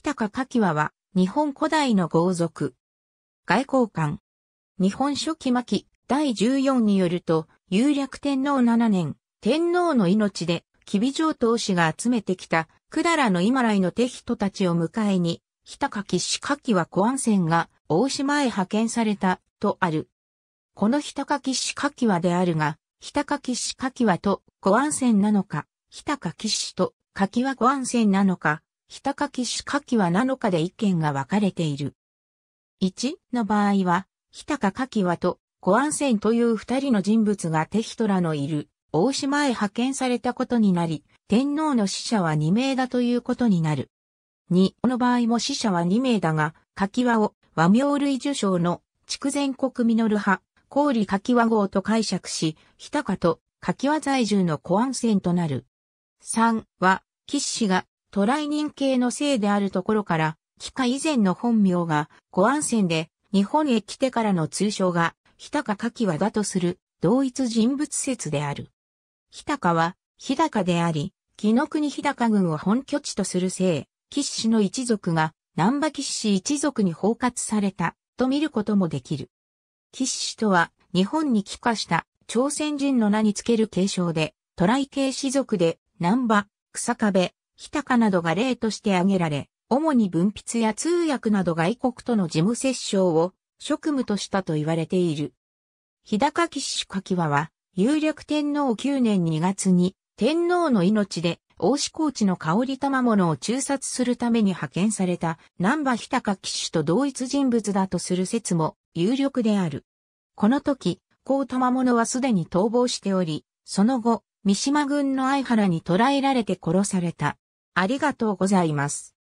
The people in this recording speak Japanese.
日高柿和は、日本古代の豪族。外交官。日本初期巻第14によると、有略天皇7年、天皇の命で、吉備城東氏が集めてきた、百済の今来の手人たちを迎えに、日高岸氏柿は小安船が大島へ派遣された、とある。この日高岸氏柿はであるが、日高岸氏柿はと小安船なのか、日高岸と柿は小安船なのか、ひたかきしかきは7日で意見が分かれている。1の場合は、ひたかかきはと、コアンセンという二人の人物がテヒトラのいる、大島へ派遣されたことになり、天皇の死者は2名だということになる。2の場合も死者は2名だが、柿輪を和名類受賞の筑前国実派、氷柿輪号と解釈し、日高と柿輪在住のン安ンとなる。3は、騎士が渡来人系の姓であるところから、帰化以前の本名が、古安線で、日本へ来てからの通称が、日高かき和だとする、同一人物説である。日高は、日高であり、紀の国日高軍を本拠地とする姓、騎士の一族が、南波騎士一族に包括された、と見ることもできる。騎士とは、日本に帰化した朝鮮人の名につける継承で、渡来系氏族で、南波、草壁、日高などが例として挙げられ、主に分泌や通訳など外国との事務折衝を職務としたと言われている。日高騎士柿和は、有略天皇9年2月に、天皇の命で、大志高知の香り玉物を中殺するために派遣された南波日高騎手と同一人物だとする説も有力である。この時、高玉物はすでに逃亡しており、その後、三島軍の相原に捕らえられて殺された。ありがとうございます。